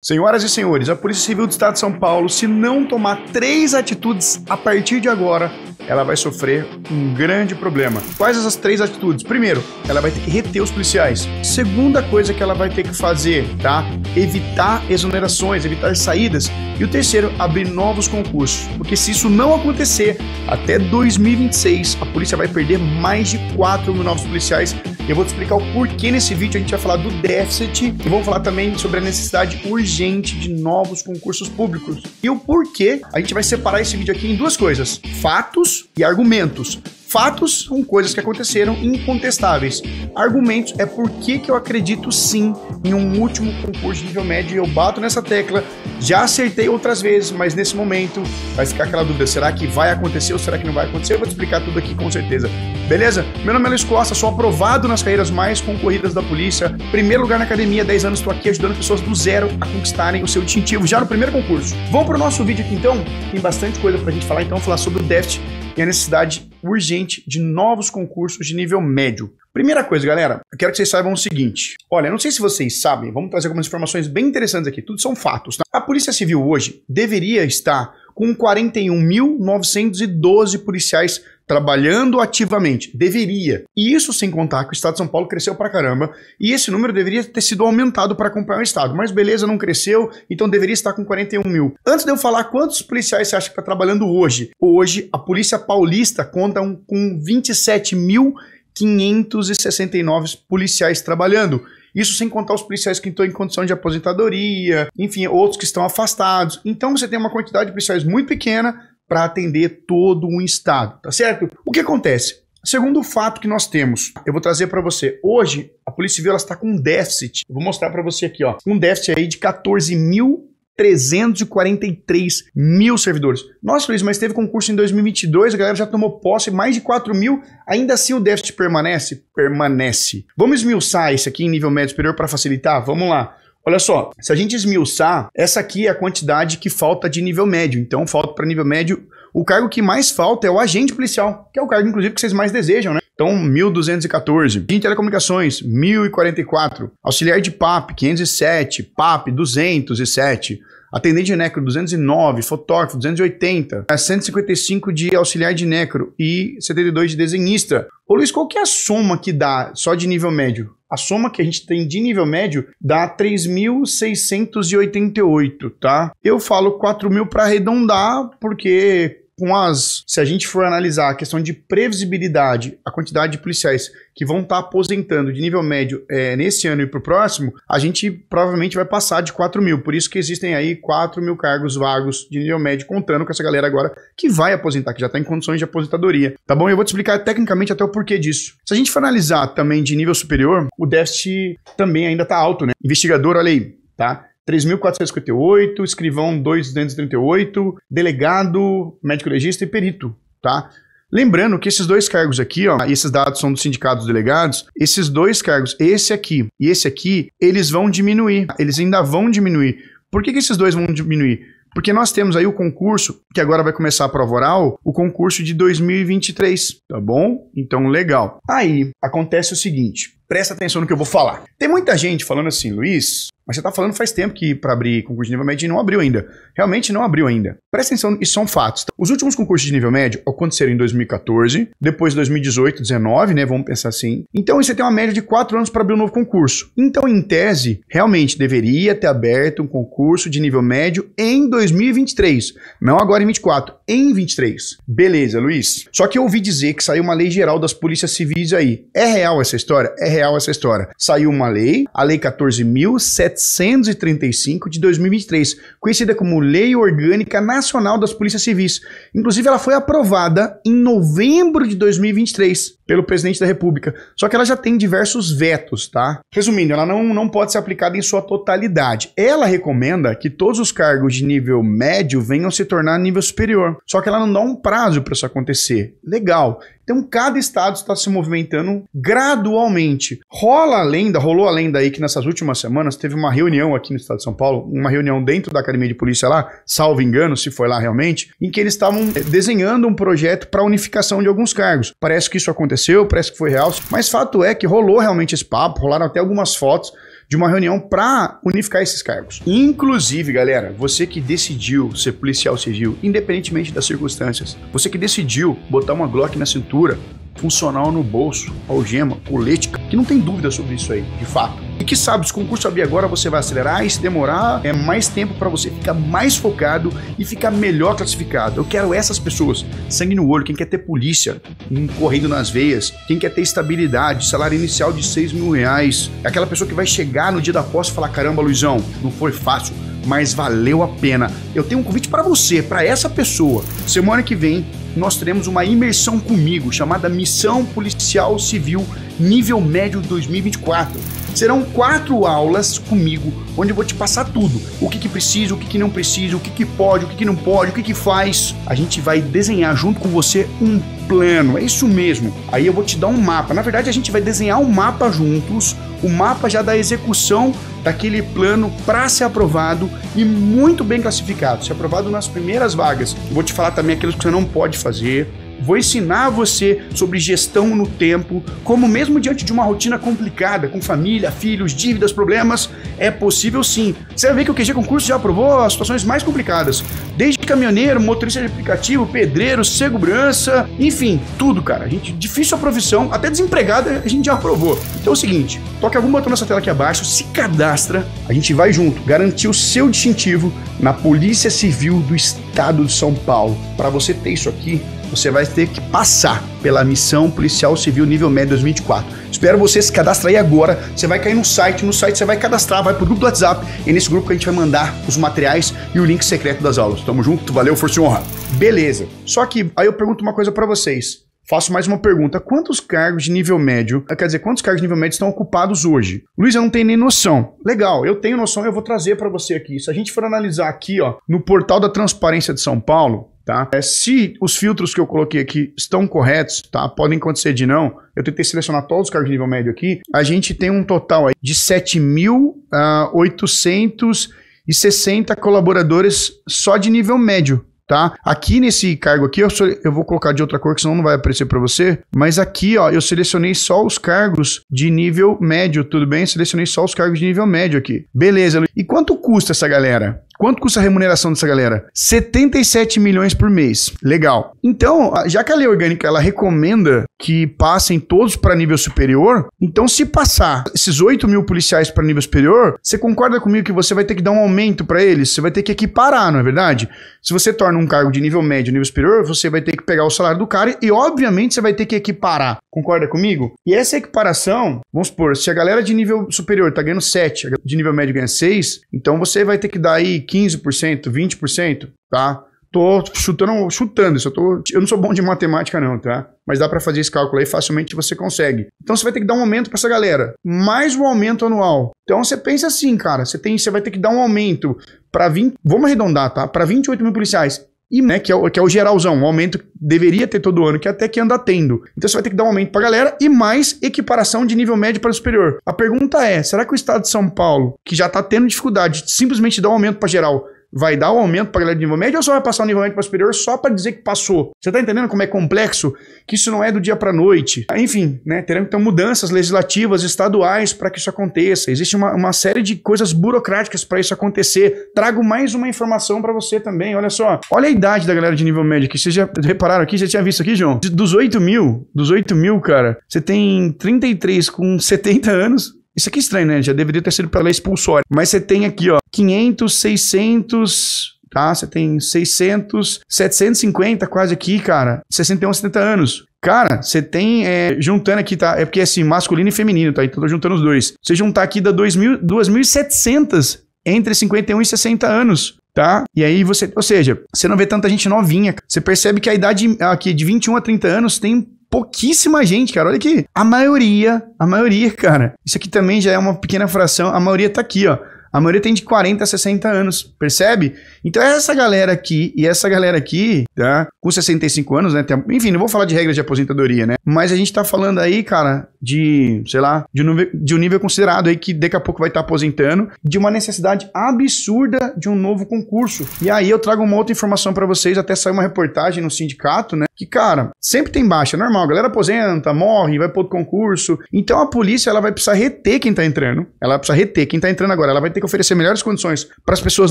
Senhoras e senhores, a Polícia Civil do Estado de São Paulo, se não tomar três atitudes a partir de agora, ela vai sofrer um grande problema. Quais essas três atitudes? Primeiro, ela vai ter que reter os policiais. Segunda coisa que ela vai ter que fazer, tá? Evitar exonerações, evitar saídas. E o terceiro, abrir novos concursos. Porque se isso não acontecer, até 2026, a polícia vai perder mais de 4 mil novos policiais eu vou te explicar o porquê nesse vídeo. A gente vai falar do déficit e vamos falar também sobre a necessidade urgente de novos concursos públicos. E o porquê a gente vai separar esse vídeo aqui em duas coisas: fatos e argumentos. Fatos são coisas que aconteceram incontestáveis. Argumentos é por que, que eu acredito sim em um último concurso de nível médio e eu bato nessa tecla. Já acertei outras vezes, mas nesse momento vai ficar aquela dúvida: será que vai acontecer ou será que não vai acontecer? Eu vou te explicar tudo aqui com certeza. Beleza? Meu nome é Luiz Costa, sou aprovado nas carreiras mais concorridas da polícia. Primeiro lugar na academia, 10 anos estou aqui ajudando pessoas do zero a conquistarem o seu distintivo já no primeiro concurso. Vamos para o nosso vídeo aqui então, tem bastante coisa para a gente falar, então vou falar sobre o déficit e a necessidade urgente de novos concursos de nível médio. Primeira coisa, galera, eu quero que vocês saibam o seguinte. Olha, não sei se vocês sabem, vamos trazer algumas informações bem interessantes aqui. Tudo são fatos. Tá? A Polícia Civil hoje deveria estar com 41.912 policiais trabalhando ativamente. Deveria. E isso sem contar que o Estado de São Paulo cresceu pra caramba. E esse número deveria ter sido aumentado para acompanhar o Estado. Mas beleza, não cresceu, então deveria estar com 41 mil. Antes de eu falar quantos policiais você acha que está trabalhando hoje, hoje a Polícia Paulista conta com 27 mil 569 policiais trabalhando. Isso sem contar os policiais que estão em condição de aposentadoria, enfim, outros que estão afastados. Então você tem uma quantidade de policiais muito pequena para atender todo um estado, tá certo? O que acontece? Segundo fato que nós temos, eu vou trazer para você. Hoje, a Polícia Civil está com um déficit. Eu vou mostrar para você aqui, ó, um déficit aí de 14 mil 343 mil servidores. Nossa, Luiz, mas teve concurso em 2022, a galera já tomou posse, mais de 4 mil, ainda assim o déficit permanece? Permanece. Vamos esmiuçar isso aqui em nível médio superior para facilitar? Vamos lá. Olha só, se a gente esmiuçar, essa aqui é a quantidade que falta de nível médio. Então, falta para nível médio. O cargo que mais falta é o agente policial, que é o cargo, inclusive, que vocês mais desejam, né? Então, 1214. Em telecomunicações, 1044. Auxiliar de PAP, 507. PAP, 207 atendente de necro 209, fotógrafo 280, 155 é, de auxiliar de necro e 72 de desenhista. Ô Luiz, qual que é a soma que dá só de nível médio? A soma que a gente tem de nível médio dá 3.688, tá? Eu falo 4.000 para arredondar, porque com as. Se a gente for analisar a questão de previsibilidade, a quantidade de policiais que vão estar tá aposentando de nível médio é, nesse ano e para o próximo, a gente provavelmente vai passar de 4 mil. Por isso que existem aí 4 mil cargos vagos de nível médio, contando com essa galera agora que vai aposentar, que já está em condições de aposentadoria. Tá bom? Eu vou te explicar tecnicamente até o porquê disso. Se a gente for analisar também de nível superior, o déficit também ainda está alto, né? Investigador, olha aí, tá? 3.458, escrivão 2.238, delegado, médico legista e perito, tá? Lembrando que esses dois cargos aqui, ó, esses dados são dos sindicatos delegados, esses dois cargos, esse aqui e esse aqui, eles vão diminuir, tá? eles ainda vão diminuir. Por que, que esses dois vão diminuir? Porque nós temos aí o concurso, que agora vai começar a prova oral, o concurso de 2023, tá bom? Então, legal. Aí, acontece o seguinte, presta atenção no que eu vou falar. Tem muita gente falando assim, Luiz, mas você está falando faz tempo que para abrir concurso de nível médio não abriu ainda. Realmente não abriu ainda. Presta atenção, isso são fatos. Tá? Os últimos concursos de nível médio aconteceram em 2014, depois 2018, 19, né? Vamos pensar assim. Então você tem uma média de quatro anos para abrir um novo concurso. Então, em tese, realmente deveria ter aberto um concurso de nível médio em 2023. Não agora em 24, em 23. Beleza, Luiz. Só que eu ouvi dizer que saiu uma lei geral das polícias civis aí. É real essa história? É real? real essa história. Saiu uma lei, a Lei 14.735 de 2023, conhecida como Lei Orgânica Nacional das Polícias Civis. Inclusive, ela foi aprovada em novembro de 2023 pelo presidente da República. Só que ela já tem diversos vetos, tá? Resumindo, ela não, não pode ser aplicada em sua totalidade. Ela recomenda que todos os cargos de nível médio venham se tornar nível superior. Só que ela não dá um prazo para isso acontecer. Legal. Então, cada estado está se movimentando gradualmente. Rola a lenda, rolou a lenda aí que nessas últimas semanas teve uma reunião aqui no estado de São Paulo, uma reunião dentro da academia de polícia lá, salvo engano, se foi lá realmente, em que eles estavam eh, desenhando um projeto para unificação de alguns cargos. Parece que isso aconteceu, parece que foi real, mas fato é que rolou realmente esse papo, rolaram até algumas fotos de uma reunião para unificar esses cargos. Inclusive, galera, você que decidiu ser policial civil, independentemente das circunstâncias, você que decidiu botar uma Glock na cintura, funcional no bolso, algema, colete, que não tem dúvida sobre isso aí, de fato. E que sabe, se o concurso abrir agora, você vai acelerar e se demorar, é mais tempo para você ficar mais focado e ficar melhor classificado. Eu quero essas pessoas, sangue no olho, quem quer ter polícia hum, correndo nas veias, quem quer ter estabilidade, salário inicial de 6 mil reais, é aquela pessoa que vai chegar no dia da posse e falar: caramba, Luizão, não foi fácil, mas valeu a pena. Eu tenho um convite para você, para essa pessoa. Semana que vem nós teremos uma imersão comigo chamada Missão Policial Civil Nível Médio 2024. Serão quatro aulas comigo, onde eu vou te passar tudo: o que, que precisa, o que, que não precisa, o que, que pode, o que, que não pode, o que, que faz. A gente vai desenhar junto com você um plano, é isso mesmo. Aí eu vou te dar um mapa. Na verdade, a gente vai desenhar um mapa juntos, o mapa já da execução daquele tá plano para ser aprovado e muito bem classificado, ser aprovado nas primeiras vagas. Vou te falar também aquilo que você não pode fazer, Vou ensinar você sobre gestão no tempo, como mesmo diante de uma rotina complicada, com família, filhos, dívidas, problemas, é possível sim. Você vai ver que o QG Concurso já aprovou as situações mais complicadas. Desde caminhoneiro, motorista de aplicativo, pedreiro, segurança, enfim, tudo, cara. A gente, difícil a profissão, até desempregada a gente já aprovou. Então é o seguinte, toque algum botão nessa tela aqui abaixo, se cadastra, a gente vai junto, garantir o seu distintivo na Polícia Civil do Estado de São Paulo. Para você ter isso aqui, você vai ter que passar pela missão policial civil nível médio 2024. Espero você se cadastrar aí agora. Você vai cair no site, no site você vai cadastrar, vai pro grupo do WhatsApp e nesse grupo que a gente vai mandar os materiais e o link secreto das aulas. Tamo junto, valeu, força e honra. Beleza. Só que aí eu pergunto uma coisa para vocês. Faço mais uma pergunta. Quantos cargos de nível médio, ah, quer dizer, quantos cargos de nível médio estão ocupados hoje? Luiz, eu não tenho nem noção. Legal, eu tenho noção, eu vou trazer para você aqui. Se a gente for analisar aqui, ó, no portal da Transparência de São Paulo, tá? É, se os filtros que eu coloquei aqui estão corretos, tá? Podem acontecer de não. Eu tentei selecionar todos os cargos de nível médio aqui. A gente tem um total aí de 7.860 ah, colaboradores só de nível médio, tá? Aqui nesse cargo aqui, eu, eu, vou colocar de outra cor, que senão não vai aparecer para você. Mas aqui, ó, eu selecionei só os cargos de nível médio, tudo bem? Selecionei só os cargos de nível médio aqui. Beleza, E quanto custa essa galera? Quanto custa a remuneração dessa galera? 77 milhões por mês. Legal. Então, já que a lei orgânica ela recomenda que passem todos para nível superior, então se passar esses 8 mil policiais para nível superior, você concorda comigo que você vai ter que dar um aumento para eles? Você vai ter que equiparar, não é verdade? Se você torna um cargo de nível médio, nível superior, você vai ter que pegar o salário do cara e, obviamente, você vai ter que equiparar. Concorda comigo? E essa equiparação, vamos supor, se a galera de nível superior tá ganhando 7, de nível médio ganha 6, então você vai ter que dar aí 15%, 20%, tá? Tô chutando, chutando isso. Eu, tô, eu não sou bom de matemática, não, tá? Mas dá para fazer esse cálculo aí facilmente você consegue. Então você vai ter que dar um aumento para essa galera, mais o um aumento anual. Então você pensa assim, cara, você, tem, você vai ter que dar um aumento para 20, vamos arredondar, tá? Para 28 mil policiais e né, que, é o, que é o geralzão, um aumento que deveria ter todo ano, que é até que anda tendo. Então você vai ter que dar um aumento para a galera e mais equiparação de nível médio para superior. A pergunta é, será que o estado de São Paulo, que já está tendo dificuldade de simplesmente dar um aumento para geral, vai dar o um aumento para a galera de nível médio ou só vai passar o nível médio para superior só para dizer que passou? Você está entendendo como é complexo? Que isso não é do dia para a noite. Enfim, né, teremos que ter mudanças legislativas, estaduais, para que isso aconteça. Existe uma, uma série de coisas burocráticas para isso acontecer. Trago mais uma informação para você também, olha só. Olha a idade da galera de nível médio aqui. Vocês já repararam aqui? Já tinha visto aqui, João? Dos 8 mil, dos 8 mil, cara, você tem 33 com 70 anos, isso aqui é estranho, né? Já deveria ter sido pela expulsória. Mas você tem aqui, ó, 500, 600, tá? Você tem 600, 750 quase aqui, cara. 61, 70 anos. Cara, você tem, é, juntando aqui, tá? É porque é assim, masculino e feminino, tá? Então tô juntando os dois. Você juntar aqui dá 2.700 entre 51 e 60 anos. Tá? E aí você, ou seja, você não vê tanta gente novinha. Você percebe que a idade aqui de 21 a 30 anos tem pouquíssima gente, cara. Olha aqui. A maioria, a maioria, cara. Isso aqui também já é uma pequena fração. A maioria tá aqui, ó. A maioria tem de 40 a 60 anos, percebe? Então essa galera aqui e essa galera aqui, tá? Com 65 anos, né? Tem, enfim, não vou falar de regras de aposentadoria, né? Mas a gente tá falando aí, cara, de, sei lá, de um nível, de um nível considerado aí que daqui a pouco vai estar tá aposentando, de uma necessidade absurda de um novo concurso. E aí eu trago uma outra informação para vocês, até saiu uma reportagem no sindicato, né? que, cara, sempre tem baixa, é normal. A galera aposenta, morre, vai pro outro concurso. Então a polícia, ela vai precisar reter quem tá entrando. Ela precisa reter quem tá entrando agora. Ela vai ter que oferecer melhores condições para as pessoas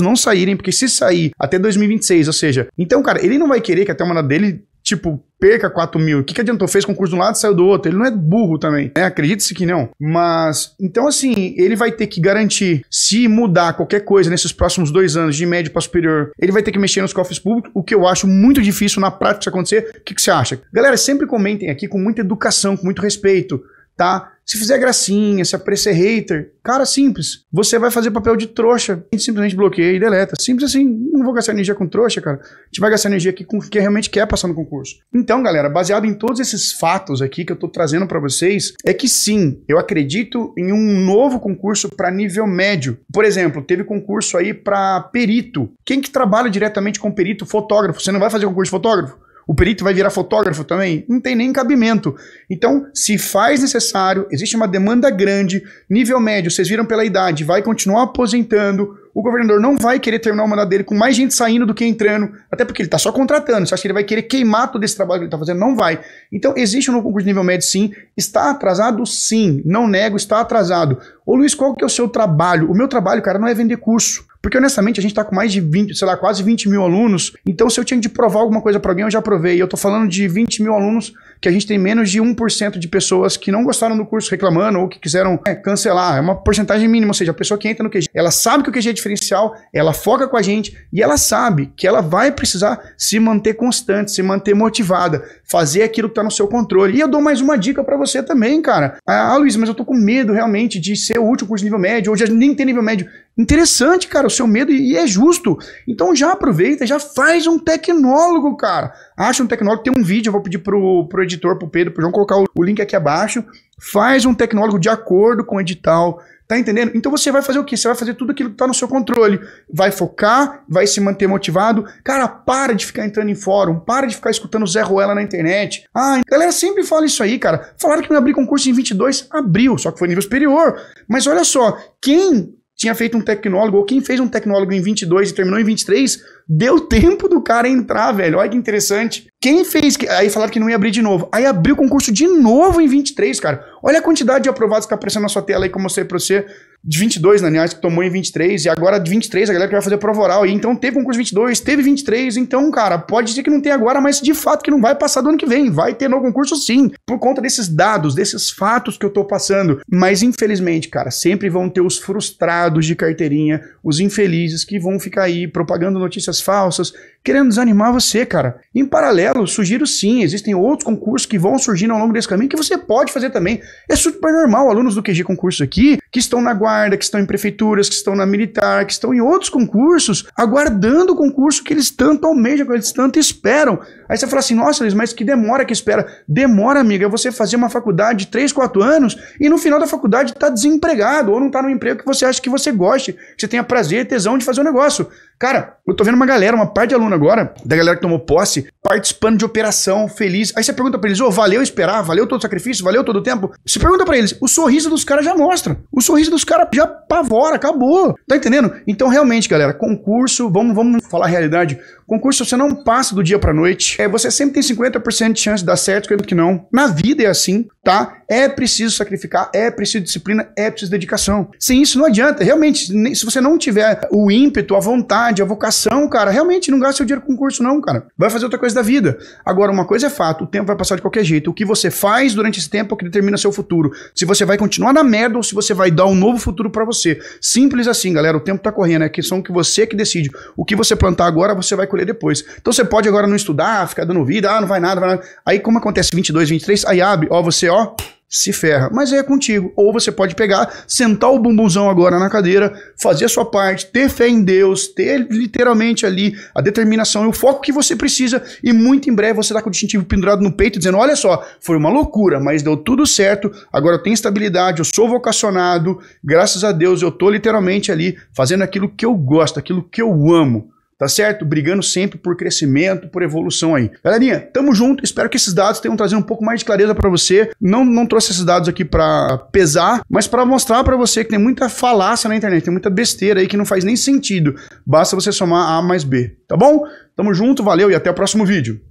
não saírem, porque se sair até 2026, ou seja, então, cara, ele não vai querer que até uma dele tipo, perca 4 mil. O que, que adiantou? Fez concurso de um lado, saiu do outro. Ele não é burro também, né? Acredite-se que não. Mas, então assim, ele vai ter que garantir, se mudar qualquer coisa nesses próximos dois anos, de médio para superior, ele vai ter que mexer nos cofres públicos, o que eu acho muito difícil na prática acontecer. O que, que você acha? Galera, sempre comentem aqui com muita educação, com muito respeito, tá? Se fizer gracinha, se aparecer hater, cara, simples. Você vai fazer papel de trouxa. A gente simplesmente bloqueia e deleta. Simples assim, não vou gastar energia com trouxa, cara. A gente vai gastar energia aqui com quem realmente quer passar no concurso. Então, galera, baseado em todos esses fatos aqui que eu tô trazendo para vocês, é que sim, eu acredito em um novo concurso para nível médio. Por exemplo, teve concurso aí para perito. Quem que trabalha diretamente com perito fotógrafo? Você não vai fazer concurso de fotógrafo? O perito vai virar fotógrafo também? Não tem nem cabimento. Então, se faz necessário, existe uma demanda grande, nível médio, vocês viram pela idade, vai continuar aposentando. O governador não vai querer terminar o mandato dele com mais gente saindo do que entrando, até porque ele está só contratando. Você acha que ele vai querer queimar todo esse trabalho que ele está fazendo? Não vai. Então, existe um novo concurso de nível médio, sim. Está atrasado, sim. Não nego, está atrasado. Ô Luiz, qual que é o seu trabalho? O meu trabalho, cara, não é vender curso. Porque honestamente a gente está com mais de 20, sei lá, quase 20 mil alunos. Então, se eu tinha de provar alguma coisa para alguém, eu já provei. Eu estou falando de 20 mil alunos que a gente tem menos de 1% de pessoas que não gostaram do curso reclamando ou que quiseram é, cancelar. É uma porcentagem mínima, ou seja, a pessoa que entra no QG, ela sabe que o QG é diferencial, ela foca com a gente e ela sabe que ela vai precisar se manter constante, se manter motivada, fazer aquilo que está no seu controle. E eu dou mais uma dica para você também, cara. Ah, ah, Luiz, mas eu tô com medo realmente de ser útil curso nível médio, ou nem tem nível médio. Interessante, cara, o seu medo e é justo. Então já aproveita, já faz um tecnólogo, cara. Acha um tecnólogo, tem um vídeo, eu vou pedir pro, pro editor, pro Pedro, pro João colocar o, o link aqui abaixo. Faz um tecnólogo de acordo com o edital. Tá entendendo? Então você vai fazer o quê? Você vai fazer tudo aquilo que tá no seu controle. Vai focar, vai se manter motivado. Cara, para de ficar entrando em fórum, para de ficar escutando Zé Ruela na internet. Ah, galera sempre fala isso aí, cara. Falaram que não abriu concurso em 22, abriu, só que foi nível superior. Mas olha só, quem tinha feito um tecnólogo, ou quem fez um tecnólogo em 22 e terminou em 23, deu tempo do cara entrar, velho. Olha que interessante. Quem fez, aí falaram que não ia abrir de novo. Aí abriu o concurso de novo em 23, cara. Olha a quantidade de aprovados que tá aparecendo na sua tela aí, como eu mostrei pra você de 22, né, aliás, que tomou em 23, e agora de 23 a galera que vai fazer prova oral. E então teve concurso 22, teve 23, então, cara, pode ser que não tenha agora, mas de fato que não vai passar do ano que vem. Vai ter novo concurso sim, por conta desses dados, desses fatos que eu tô passando. Mas infelizmente, cara, sempre vão ter os frustrados de carteirinha, os infelizes que vão ficar aí propagando notícias falsas, querendo desanimar você, cara. Em paralelo, sugiro sim, existem outros concursos que vão surgindo ao longo desse caminho que você pode fazer também. É super normal, alunos do QG concurso aqui, que estão na guarda, que estão em prefeituras, que estão na militar, que estão em outros concursos, aguardando o concurso que eles tanto almejam, que eles tanto esperam. Aí você fala assim, nossa, Liz, mas que demora que espera. Demora, amiga, é você fazer uma faculdade de 3, 4 anos e no final da faculdade tá desempregado ou não tá no emprego que você acha que você goste, que você tenha prazer e tesão de fazer o um negócio. Cara, eu tô vendo uma galera, uma parte de aluno agora, da galera que tomou posse, participando de operação, feliz. Aí você pergunta pra eles, ô, oh, valeu esperar, valeu todo o sacrifício, valeu todo o tempo. Você pergunta para eles, o sorriso dos caras já mostra. O sorriso dos caras já pavora, acabou. Tá entendendo? Então, realmente, galera, concurso, vamos, vamos falar a realidade. Concurso você não passa do dia para noite. É, você sempre tem 50% de chance de dar certo, quanto que não. Na vida é assim, tá? É preciso sacrificar, é preciso disciplina, é preciso dedicação. Sem isso não adianta. Realmente, se você não tiver o ímpeto, a vontade, a vocação, cara, realmente não gasta seu dinheiro com concurso não, cara. Vai fazer outra coisa da vida. Agora, uma coisa é fato, o tempo vai passar de qualquer jeito. O que você faz durante esse tempo é o que determina seu futuro. Se você vai continuar na merda ou se você vai dar um novo futuro para você. Simples assim, galera. O tempo tá correndo, é questão que você que decide. O que você plantar agora, você vai colher depois. Então você pode agora não estudar, ficar dando vida, ah, não vai nada, vai nada. Aí como acontece 22, 23, aí abre, ó, você, ó, se ferra. Mas aí é contigo. Ou você pode pegar, sentar o bumbumzão agora na cadeira, fazer a sua parte, ter fé em Deus, ter literalmente ali a determinação e o foco que você precisa. E muito em breve você tá com o distintivo pendurado no peito, dizendo: Olha só, foi uma loucura, mas deu tudo certo. Agora eu tenho estabilidade, eu sou vocacionado. Graças a Deus eu tô literalmente ali fazendo aquilo que eu gosto, aquilo que eu amo tá certo? Brigando sempre por crescimento, por evolução aí. Galerinha, tamo junto. Espero que esses dados tenham trazido um pouco mais de clareza para você. Não, não trouxe esses dados aqui para pesar, mas para mostrar para você que tem muita falácia na internet, tem muita besteira aí que não faz nem sentido. Basta você somar A mais B, tá bom? Tamo junto, valeu e até o próximo vídeo.